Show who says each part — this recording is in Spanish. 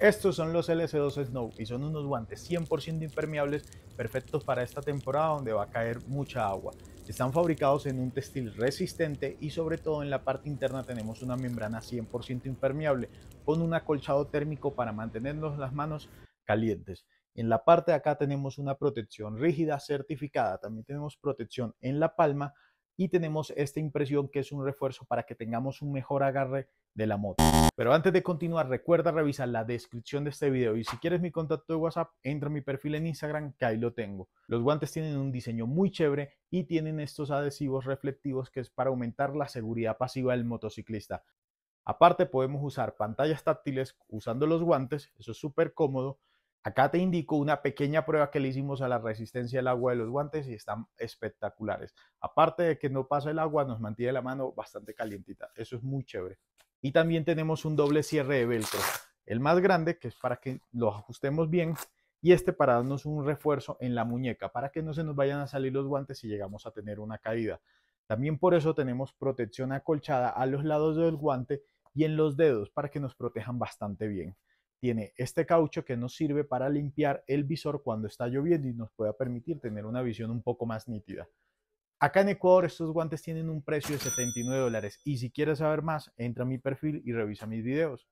Speaker 1: Estos son los LC2 Snow y son unos guantes 100% impermeables perfectos para esta temporada donde va a caer mucha agua. Están fabricados en un textil resistente y sobre todo en la parte interna tenemos una membrana 100% impermeable con un acolchado térmico para mantenernos las manos calientes. En la parte de acá tenemos una protección rígida certificada, también tenemos protección en la palma y tenemos esta impresión que es un refuerzo para que tengamos un mejor agarre de la moto. Pero antes de continuar, recuerda revisar la descripción de este video y si quieres mi contacto de WhatsApp, entra a mi perfil en Instagram que ahí lo tengo. Los guantes tienen un diseño muy chévere y tienen estos adhesivos reflectivos que es para aumentar la seguridad pasiva del motociclista. Aparte podemos usar pantallas táctiles usando los guantes, eso es súper cómodo Acá te indico una pequeña prueba que le hicimos a la resistencia al agua de los guantes y están espectaculares. Aparte de que no pasa el agua, nos mantiene la mano bastante calientita. Eso es muy chévere. Y también tenemos un doble cierre de velcro. El más grande, que es para que lo ajustemos bien, y este para darnos un refuerzo en la muñeca, para que no se nos vayan a salir los guantes si llegamos a tener una caída. También por eso tenemos protección acolchada a los lados del guante y en los dedos para que nos protejan bastante bien tiene este caucho que nos sirve para limpiar el visor cuando está lloviendo y nos pueda permitir tener una visión un poco más nítida. Acá en Ecuador estos guantes tienen un precio de 79 dólares y si quieres saber más, entra a mi perfil y revisa mis videos.